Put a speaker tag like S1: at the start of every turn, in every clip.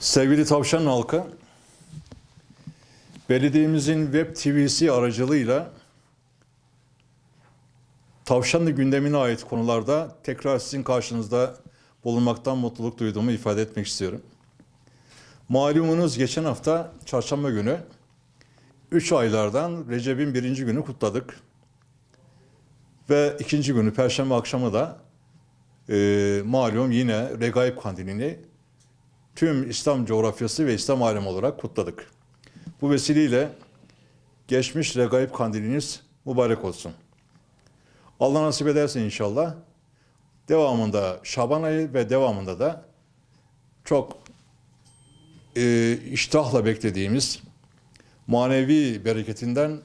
S1: Sevgili Tavşan halkı, belediyemizin web TV'si aracılığıyla Tavşanlı gündemine ait konularda tekrar sizin karşınızda bulunmaktan mutluluk duyduğumu ifade etmek istiyorum. Malumunuz geçen hafta çarşamba günü 3 aylardan Recep'in birinci günü kutladık. Ve ikinci günü perşembe akşamı da e, malum yine Regaip Kandili'ni tüm İslam coğrafyası ve İslam alemi olarak kutladık. Bu vesileyle geçmiş regaib kandiliniz mübarek olsun. Allah nasip ederse inşallah devamında Şaban ayı ve devamında da çok e, iştahla beklediğimiz manevi bereketinden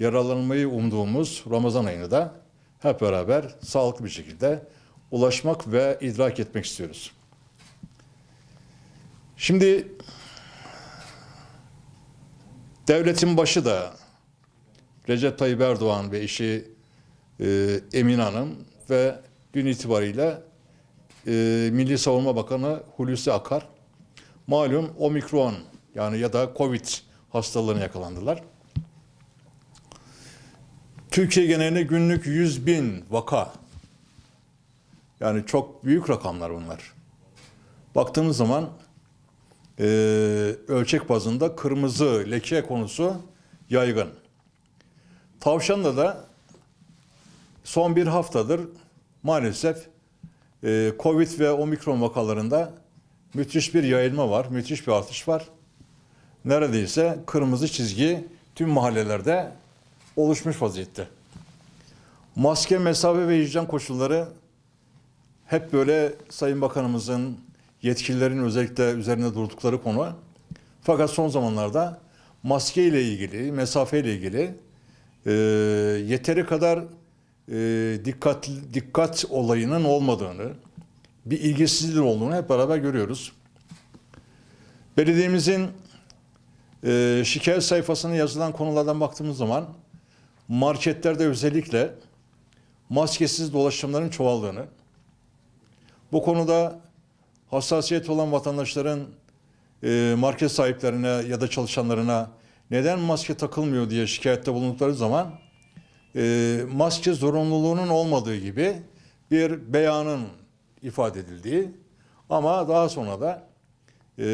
S1: yararlanmayı umduğumuz Ramazan ayını da hep beraber sağlıklı bir şekilde ulaşmak ve idrak etmek istiyoruz. Şimdi devletin başı da Recep Tayyip Erdoğan ve eşi e, Emin Hanım ve dün itibariyle e, Milli Savunma Bakanı Hulusi Akar malum omikron yani ya da covid hastalığına yakalandılar. Türkiye genelinde günlük 100 bin vaka. Yani çok büyük rakamlar bunlar. Baktığımız zaman e, ölçek bazında kırmızı leke konusu yaygın. Tavşanda da son bir haftadır maalesef e, Covid ve omikron vakalarında müthiş bir yayılma var, müthiş bir artış var. Neredeyse kırmızı çizgi tüm mahallelerde oluşmuş vaziyette. Maske, mesafe ve hijyen koşulları hep böyle Sayın Bakanımızın, yetkililerin özellikle üzerinde durdukları konu. Fakat son zamanlarda maske ile ilgili, mesafe ile ilgili e, yeteri kadar e, dikkat dikkat olayının olmadığını, bir ilgisizlik olduğunu hep beraber görüyoruz. Belediyemizin e, şikayet sayfasına yazılan konulardan baktığımız zaman marketlerde özellikle maskesiz dolaşımların çoğaldığını, bu konuda hassasiyet olan vatandaşların e, market sahiplerine ya da çalışanlarına neden maske takılmıyor diye şikayette bulundukları zaman e, maske zorunluluğunun olmadığı gibi bir beyanın ifade edildiği ama daha sonra da e,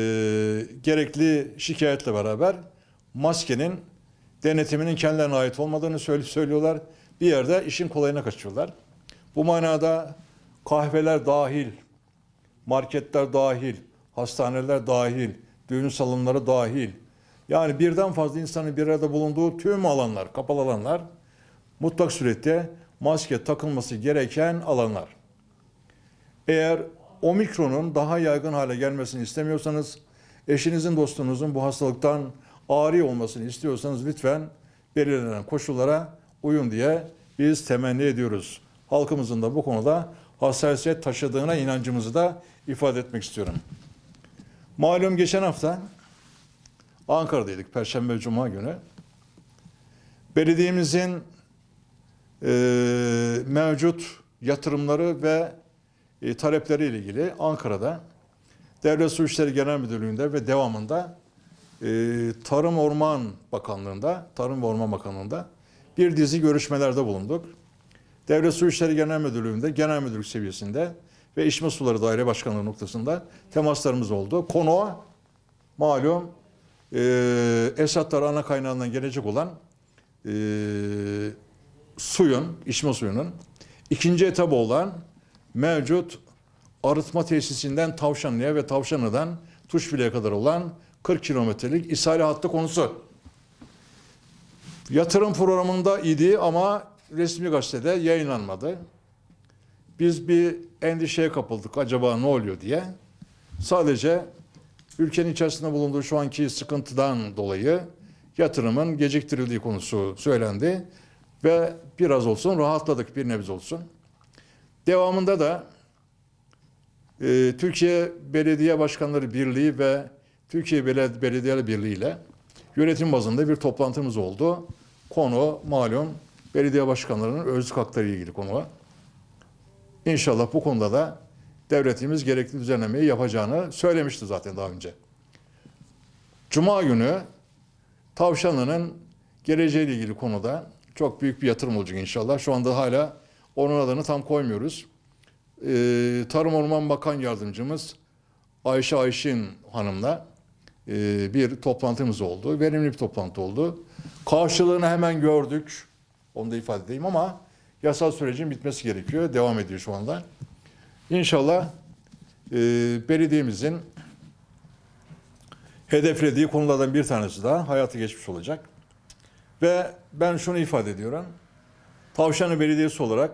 S1: gerekli şikayetle beraber maskenin denetiminin kendilerine ait olmadığını söyleyip söylüyorlar. Bir yerde işin kolayına kaçıyorlar. Bu manada kahveler dahil marketler dahil, hastaneler dahil, düğün salonları dahil. Yani birden fazla insanın bir arada bulunduğu tüm alanlar, kapalı alanlar mutlak surette maske takılması gereken alanlar. Eğer omikronun daha yaygın hale gelmesini istemiyorsanız, eşinizin, dostunuzun bu hastalıktan ağrı olmasını istiyorsanız lütfen belirlenen koşullara uyun diye biz temenni ediyoruz. Halkımızın da bu konuda hassasiyet taşıdığına inancımızı da ifade etmek istiyorum. Malum geçen hafta Ankara'daydık Perşembe Cuma günü. Belediyemizin e, mevcut yatırımları ve e, talepleri ile ilgili Ankara'da Devlet Su İşleri Genel Müdürlüğü'nde ve devamında e, Tarım Orman Bakanlığı'nda, Tarım ve Orman Bakanlığı'nda bir dizi görüşmelerde bulunduk. Devlet Su İşleri Genel Müdürlüğü'nde, genel müdürlük seviyesinde ve İçme Suları Daire Başkanlığı noktasında temaslarımız oldu. Konu malum e, Esatlar ana kaynağından gelecek olan e, suyun, içme suyunun ikinci etabı olan mevcut arıtma tesisinden Tavşanlı'ya ve Tavşanlı'dan Tuşbile'ye kadar olan 40 kilometrelik isale hattı konusu. Yatırım programında idi ama resmi gazetede yayınlanmadı. Biz bir endişeye kapıldık acaba ne oluyor diye. Sadece ülkenin içerisinde bulunduğu şu anki sıkıntıdan dolayı yatırımın geciktirildiği konusu söylendi ve biraz olsun rahatladık bir nebze olsun. Devamında da e, Türkiye Belediye Başkanları Birliği ve Türkiye Belediyeler Birliği ile yönetim bazında bir toplantımız oldu. Konu malum belediye başkanlarının özlük hakları ilgili konu var. İnşallah bu konuda da devletimiz gerekli düzenlemeyi yapacağını söylemişti zaten daha önce. Cuma günü tavşanının geleceğiyle ilgili konuda çok büyük bir yatırım olacak inşallah. Şu anda hala onun adını tam koymuyoruz. Ee, Tarım Orman Bakan Yardımcımız Ayşe Ayşin Hanım'la e, bir toplantımız oldu. Verimli bir toplantı oldu. Karşılığını hemen gördük. Onu da ifade edeyim ama yasal sürecin bitmesi gerekiyor. Devam ediyor şu anda. İnşallah e, belediyemizin hedeflediği konulardan bir tanesi daha hayatı geçmiş olacak. Ve ben şunu ifade ediyorum. Tavşanlı Belediyesi olarak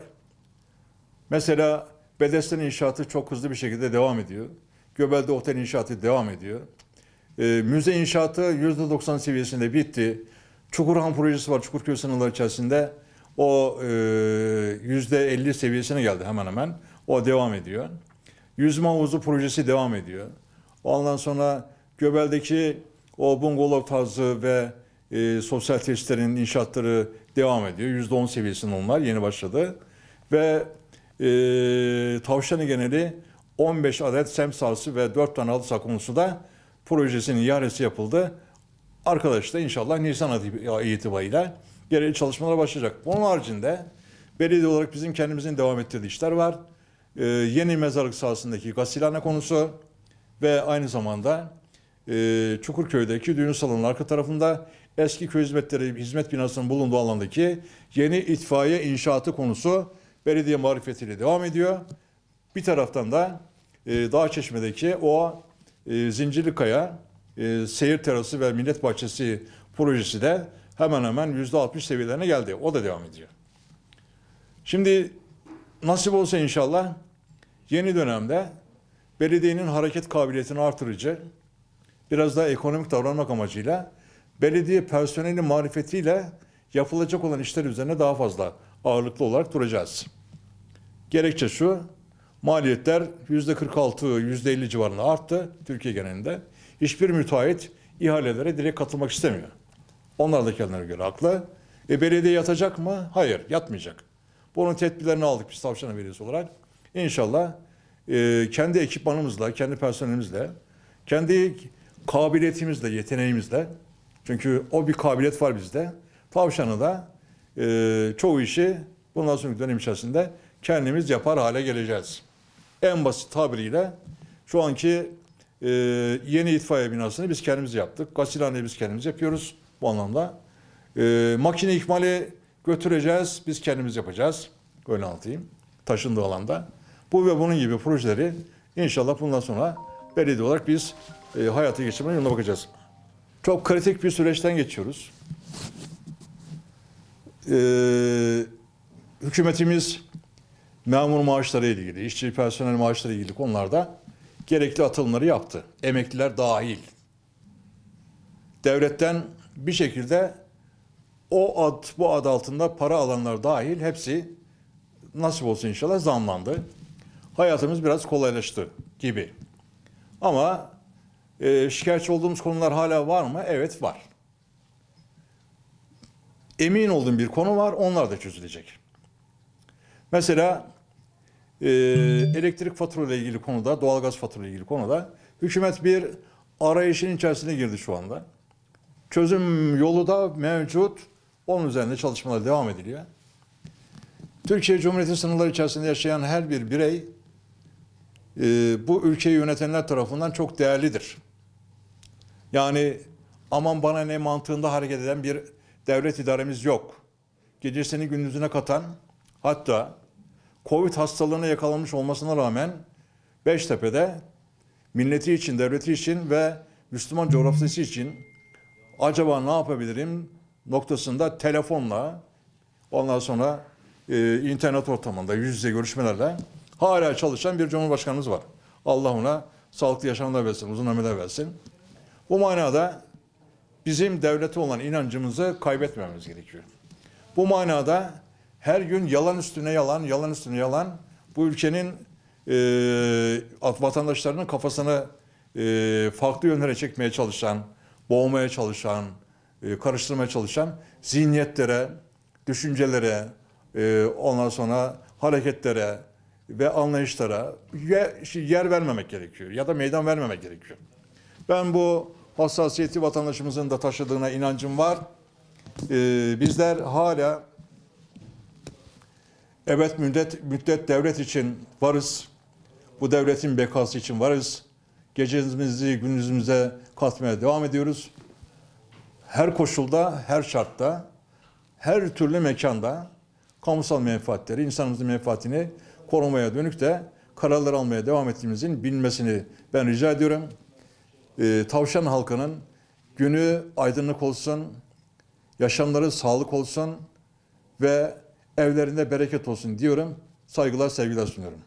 S1: mesela Bedesten inşaatı çok hızlı bir şekilde devam ediyor. Göbel'de otel inşaatı devam ediyor. E, müze inşaatı %90 seviyesinde bitti. Çukurhan projesi var Çukurköy sınırları içerisinde. O e, yüzde elli seviyesine geldi hemen hemen. O devam ediyor. Yüzme havuzu projesi devam ediyor. Ondan sonra Göbel'deki o bungalov tarzı ve e, sosyal tesislerin inşaatları devam ediyor. Yüzde on seviyesinde onlar yeni başladı. Ve e, tavşanı geneli 15 adet sem sahası ve 4 tane halı saha da projesinin yarısı yapıldı. Arkadaş da inşallah Nisan itibariyle gereği çalışmalara başlayacak. Bunun haricinde belediye olarak bizim kendimizin devam ettirdiği işler var. Ee, yeni mezarlık sahasındaki gasilhane konusu ve aynı zamanda e, Çukurköy'deki düğün salonunun arka tarafında eski köy hizmetleri hizmet binasının bulunduğu alandaki yeni itfaiye inşaatı konusu belediye marifetiyle devam ediyor. Bir taraftan da e, Dağ Çeşme'deki o e, Zincirlikaya e, seyir terası ve millet bahçesi projesi de hemen hemen yüzde altmış seviyelerine geldi. O da devam ediyor. Şimdi nasip olsa inşallah yeni dönemde belediyenin hareket kabiliyetini artırıcı, biraz daha ekonomik davranmak amacıyla belediye personeli marifetiyle yapılacak olan işler üzerine daha fazla ağırlıklı olarak duracağız. Gerekçe şu, maliyetler yüzde %46, yüzde %50 civarında arttı Türkiye genelinde hiçbir müteahhit ihalelere direkt katılmak istemiyor. Onlar da kendilerine göre haklı. E belediye yatacak mı? Hayır, yatmayacak. Bunun tedbirlerini aldık biz Tavşan Belediyesi olarak. İnşallah e, kendi ekipmanımızla, kendi personelimizle, kendi kabiliyetimizle, yeteneğimizle. Çünkü o bir kabiliyet var bizde. Tavşan'ı da e, çoğu işi bundan sonraki dönem içerisinde kendimiz yapar hale geleceğiz. En basit tabiriyle şu anki e, yeni itfaiye binasını biz kendimiz yaptık. Gasilhaneyi biz kendimiz yapıyoruz bu anlamda. E, makine ikmali götüreceğiz, biz kendimiz yapacağız. Öyle anlatayım. Taşındığı alanda. Bu ve bunun gibi projeleri inşallah bundan sonra belediye olarak biz e, hayata geçirmenin yoluna bakacağız. Çok kritik bir süreçten geçiyoruz. Ee, hükümetimiz memur maaşları ile ilgili, işçi personel maaşları ile ilgili konularda gerekli atılımları yaptı. Emekliler dahil. Devletten bir şekilde o ad bu ad altında para alanlar dahil hepsi nasip olsun inşallah zamlandı. Hayatımız biraz kolaylaştı gibi. Ama e, şikayetçi olduğumuz konular hala var mı? Evet var. Emin olduğum bir konu var. Onlar da çözülecek. Mesela e, elektrik fatura ile ilgili konuda, doğalgaz fatura ile ilgili konuda hükümet bir arayışın içerisine girdi şu anda. Çözüm yolu da mevcut. Onun üzerinde çalışmalar devam ediliyor. Türkiye Cumhuriyeti sınırları içerisinde yaşayan her bir birey e, bu ülkeyi yönetenler tarafından çok değerlidir. Yani aman bana ne mantığında hareket eden bir devlet idaremiz yok. Gecesini gündüzüne katan hatta Covid hastalığına yakalanmış olmasına rağmen Beştepe'de milleti için, devleti için ve Müslüman coğrafyası için acaba ne yapabilirim noktasında telefonla ondan sonra e, internet ortamında yüz yüze görüşmelerle hala çalışan bir cumhurbaşkanımız var. Allah ona sağlıklı yaşamlar versin, uzun ömürler versin. Bu manada bizim devlete olan inancımızı kaybetmememiz gerekiyor. Bu manada her gün yalan üstüne yalan, yalan üstüne yalan bu ülkenin e, vatandaşlarının kafasını e, farklı yönlere çekmeye çalışan, boğmaya çalışan, e, karıştırmaya çalışan zihniyetlere, düşüncelere, e, ondan sonra hareketlere ve anlayışlara yer, şey, yer vermemek gerekiyor ya da meydan vermemek gerekiyor. Ben bu hassasiyeti vatandaşımızın da taşıdığına inancım var. E, bizler hala Evet müddet, müddet devlet için varız. Bu devletin bekası için varız. Gecemizi gündüzümüze katmaya devam ediyoruz. Her koşulda, her şartta, her türlü mekanda kamusal menfaatleri, insanımızın menfaatini korumaya dönük de kararlar almaya devam ettiğimizin bilmesini ben rica ediyorum. Ee, tavşan halkının günü aydınlık olsun, yaşamları sağlık olsun ve evlerinde bereket olsun diyorum. Saygılar, sevgiler sunuyorum.